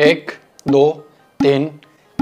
एक दो तीन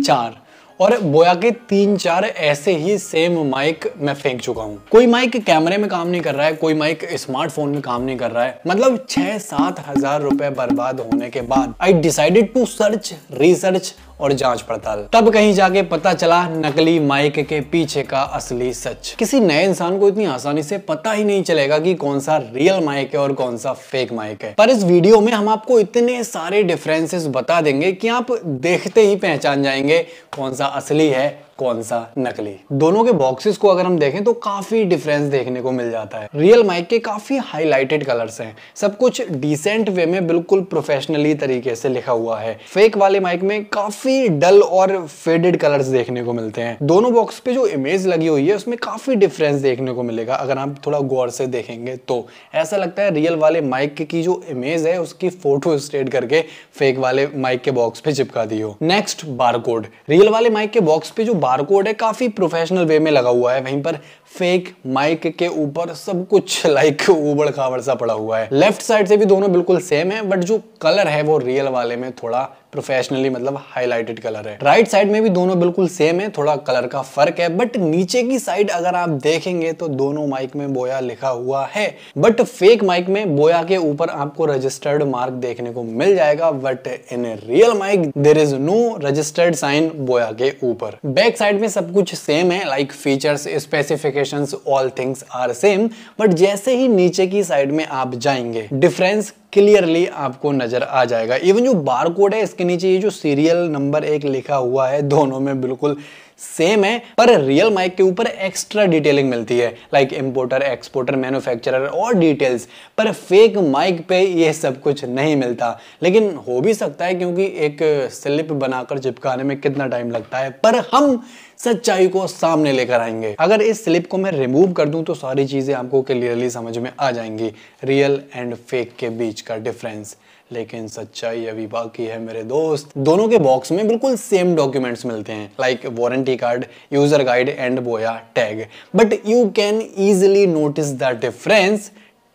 चार और बोया के तीन चार ऐसे ही सेम माइक मैं फेंक चुका हूँ कोई माइक कैमरे में काम नहीं कर रहा है कोई माइक स्मार्टफोन में काम नहीं कर रहा है मतलब छह सात हजार रुपए बर्बाद होने के बाद I decided to search research और जांच पड़ताल तब कहीं जाके पता चला नकली माइक के पीछे का असली सच किसी नए इंसान को इतनी आसानी से पता ही नहीं चलेगा कि कौन सा रियल माइक है और कौन सा फेक माइक है पर इस वीडियो में हम आपको इतने सारे डिफरेंसेस बता देंगे कि आप देखते ही पहचान जाएंगे कौन सा असली है कौन सा नकली दोनों के बॉक्सेस को अगर हम देखें तो काफी डिफरेंस देखने को मिल जाता है रियल माइक के काफी हाईलाइटेड कलर्स हैं सब कुछ डिसेंट वे में बिल्कुल प्रोफेशनली तरीके से लिखा हुआ है फेक वाले माइक में काफी डल और फेडेड कलर्स देखने को मिलते हैं दोनों बॉक्स पे जो इमेज लगी हुई है उसमें काफी डिफरेंस देखने को मिलेगा अगर आप थोड़ा गौर से देखेंगे तो ऐसा लगता है रियल वाले माइक की जो इमेज है उसकी फोटो स्टेट करके फेक वाले माइक के बॉक्स पे चिपका दी हो नेक्स्ट बारकोड रियल वाले माइक के बॉक्स पे जो बारकोड है काफ़ी प्रोफेशनल वे में लगा हुआ है वहीं पर फेक माइक के ऊपर सब कुछ लाइक उबड़ खाबड़ सा पड़ा हुआ है लेफ्ट साइड से भी दोनों बिल्कुल सेम है बट जो कलर है वो रियल वाले में थोड़ा प्रोफेशनली मतलब हाईलाइटेड कलर है राइट right साइड में भी दोनों बिल्कुल सेम है थोड़ा कलर का फर्क है बट नीचे की साइड अगर आप देखेंगे तो दोनों माइक में बोया लिखा हुआ है बट फेक माइक में बोया के ऊपर आपको रजिस्टर्ड मार्क देखने को मिल जाएगा but in real mic there is no registered sign Boya के ऊपर बैक बैक साइड में सब कुछ सेम है like features specification all things are same but जैसे ही नीचे की साइड में आप जाएंगे डिफरेंस क्लियरली आपको नजर आ जाएगा इवन जो बार कोड है इसके नीचे ये जो सीरियल नंबर एक लिखा हुआ है दोनों में बिल्कुल सेम है पर रियल माइक के ऊपर एक्स्ट्रा डिटेलिंग मिलती है लाइक इंपोर्टर एक्सपोर्टर मैन्युफैक्चरर और डिटेल्स पर फेक माइक पे ये सब कुछ नहीं मिलता लेकिन हो भी सकता है क्योंकि एक स्लिप बनाकर चिपकाने में कितना टाइम लगता है पर हम सच्चाई को सामने लेकर आएंगे अगर इस स्लिप को मैं रिमूव कर दूं तो सारी चीज़ें आपको क्लियरली समझ में आ जाएंगी रियल एंड फेक के बीच का डिफरेंस लेकिन सच्चाई अभी बाकी है मेरे दोस्त दोनों के बॉक्स में बिल्कुल सेम डॉक्यूमेंट्स मिलते हैं like warranty card user guide and Boya tag but you can easily notice the difference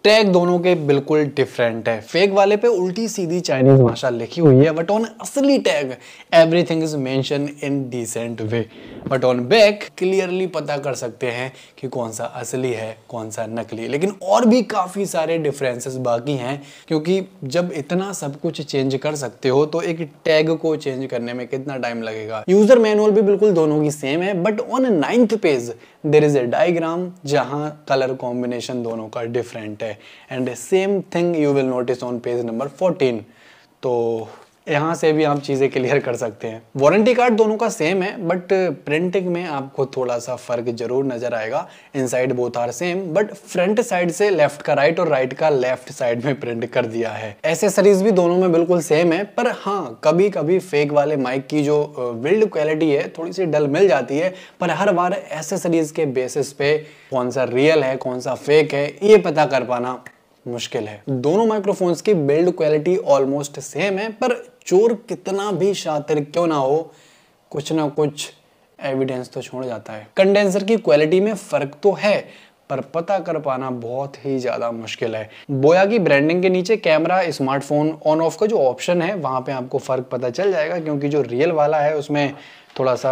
tag दोनों के बिल्कुल डिफरेंट है फेक वाले पे उल्टी सीधी चाइनीज हम्म। भाषा लिखी हुई है बट ऑन असली tag everything is mention in decent way but on back clearly पता कर सकते हैं कि कौन सा असली है कौन सा नकली लेकिन और भी काफ़ी सारे डिफरेंसेस बाकी हैं क्योंकि जब इतना सब कुछ चेंज कर सकते हो तो एक टैग को चेंज करने में कितना टाइम लगेगा यूजर मैनुअल भी बिल्कुल दोनों की सेम है but on ninth page there is a diagram जहाँ कलर कॉम्बिनेशन दोनों का डिफरेंट है and the same thing you will notice on page number 14 so यहाँ से भी आप चीज़ें क्लियर कर सकते हैं वारंटी कार्ड दोनों का सेम है बट प्रिंटिंग में आपको थोड़ा सा फ़र्क जरूर नज़र आएगा inside both are same but front side से लेफ्ट का राइट और राइट का लेफ्ट साइड में प्रिंट कर दिया है एसेसरीज भी दोनों में बिल्कुल सेम है पर हाँ कभी कभी फेक वाले माइक की जो बिल्ड क्वालिटी है थोड़ी सी डल मिल जाती है पर हर बार एसेसरीज के बेसिस पे कौन सा रियल है कौन सा फेक है ये पता कर पाना मुश्किल है दोनों माइक्रोफोन्स की बिल्ड क्वालिटी ऑलमोस्ट सेम है पर चोर कितना भी शातिर क्यों ना हो कुछ ना कुछ एविडेंस तो छोड़ जाता है कंडेंसर की क्वालिटी में फ़र्क तो है पर पता कर पाना बहुत ही ज़्यादा मुश्किल है बोया की ब्रांडिंग के नीचे कैमरा स्मार्टफोन ऑन ऑफ का जो ऑप्शन है वहाँ पे आपको फ़र्क पता चल जाएगा क्योंकि जो रियल वाला है उसमें थोड़ा सा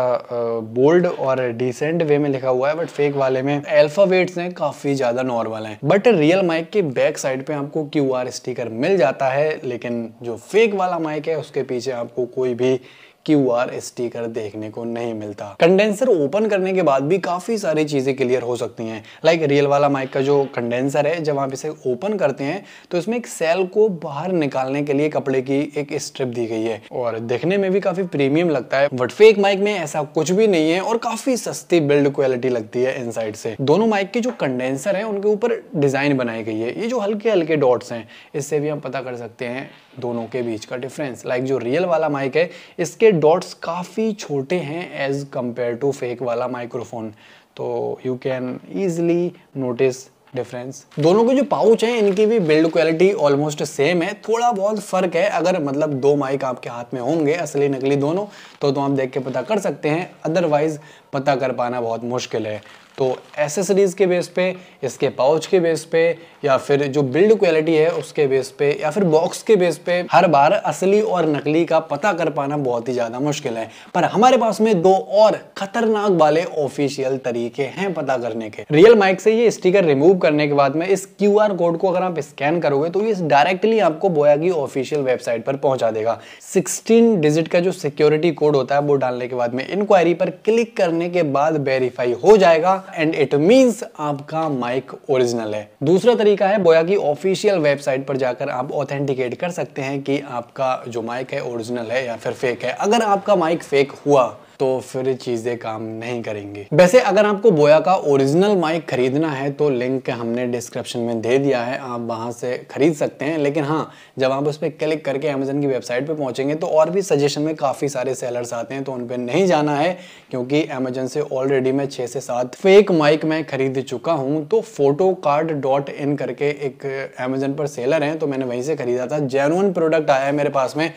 बोल्ड और डिसेंट वे में लिखा हुआ है बट फेक वाले में अल्फावेट्स हैं काफ़ी ज़्यादा नॉर्मल हैं बट रियल माइक के बैक साइड पे आपको क्यू स्टिकर मिल जाता है लेकिन जो फेक वाला माइक है उसके पीछे आपको कोई भी क्यू आर स्टीकर देखने को नहीं मिलता कंडेंसर ओपन करने के बाद भी काफी सारी चीजें क्लियर हो सकती हैं लाइक रियल वाला माइक का जो कंडेंसर है जब आप इसे ओपन करते हैं तो इसमें एक सेल को बाहर निकालने के लिए कपड़े की एक स्ट्रिप दी गई है और देखने में भी काफी प्रीमियम लगता है बट फेक माइक में ऐसा कुछ भी नहीं है और काफी सस्ती बिल्ड क्वालिटी लगती है इन से दोनों माइक के जो कंडेंसर है उनके ऊपर डिजाइन बनाई गई है ये जो हल्के हल्के डॉट्स हैं इससे भी हम पता कर सकते हैं दोनों के बीच का डिफरेंस लाइक like जो रियल वाला माइक है इसके डॉट्स काफ़ी छोटे हैं एज़ कम्पेयर टू फेक वाला माइक्रोफोन तो you can easily notice difference दोनों के जो पाउच हैं इनकी भी बिल्ड क्वालिटी ऑलमोस्ट सेम है थोड़ा बहुत फ़र्क है अगर मतलब दो माइक आपके हाथ में होंगे असली नकली दोनों तो, तो आप देख के पता कर सकते हैं अदरवाइज़ पता कर पाना बहुत मुश्किल है तो एसेसरीज़ के बेस पे इसके पाउच के बेस पे या फिर जो बिल्ड क्वालिटी है उसके बेस पे या फिर बॉक्स के बेस पे हर बार असली और नकली का पता कर पाना बहुत ही ज़्यादा मुश्किल है पर हमारे पास में दो और खतरनाक वाले ऑफिशियल तरीके हैं पता करने के रियल माइक से ये स्टिकर रिमूव करने के बाद में इस क्यू कोड को अगर आप स्कैन करोगे तो ये डायरेक्टली आपको बोया की ऑफिशियल वेबसाइट पर पहुंचा देगा सिक्सटीन डिजिट का जो सिक्योरिटी कोड होता है वो डालने के बाद में इंक्वायरी पर क्लिक करने के बाद वेरीफाई हो जाएगा एंड इट मीन्स आपका माइक ओरिजिनल है दूसरा तरीका है बोया की ऑफिशियल वेबसाइट पर जाकर आप ऑथेंटिकेट कर सकते हैं कि आपका जो माइक है ओरिजिनल है या फिर फेक है अगर आपका माइक फेक हुआ तो फिर चीज़ें काम नहीं करेंगी वैसे अगर आपको बोया का ओरिजिनल माइक खरीदना है तो लिंक हमने डिस्क्रिप्शन में दे दिया है आप वहाँ से खरीद सकते हैं लेकिन हाँ जब आप उस पर क्लिक करके अमेजन की वेबसाइट पर पहुँचेंगे तो और भी सजेशन में काफ़ी सारे सेलर्स आते हैं तो उन पर नहीं जाना है क्योंकि अमेजन से ऑलरेडी मैं छः से सात फेक माइक मैं खरीद चुका हूँ तो फोटो कार्ड डॉट इन करके एक अमेजन पर सेलर हैं तो मैंने वहीं से खरीदा था जेनुअन प्रोडक्ट आया है मेरे पास में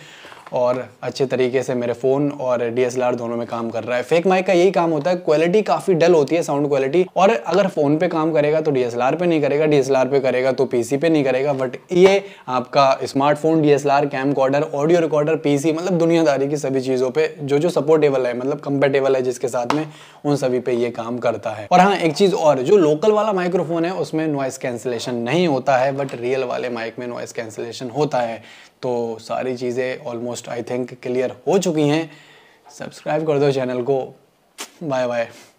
और अच्छे तरीके से मेरे फ़ोन और डी दोनों में काम कर रहा है फेक माइक का यही काम होता है क्वालिटी काफ़ी डल होती है साउंड क्वालिटी और अगर फ़ोन पे काम करेगा तो डी पे नहीं करेगा डी पे करेगा तो पीसी पे नहीं करेगा बट ये आपका smartphone D S camcorder audio recorder P मतलब दुनियादारी की सभी चीज़ों पर जो जो सपोर्टेबल है मतलब कंपेटेबल है जिसके साथ में उन सभी पे ये काम करता है और हाँ एक चीज़ और जो लोकल वाला माइक्रोफोन है उसमें नॉइस कैंसिलेशन नहीं होता है बट रियल वाले माइक में नॉइस कैंसिलेशन होता है तो सारी चीज़ें ऑलमोस्ट आई थिंक क्लियर हो चुकी हैं सब्सक्राइब कर दो चैनल को बाय बाय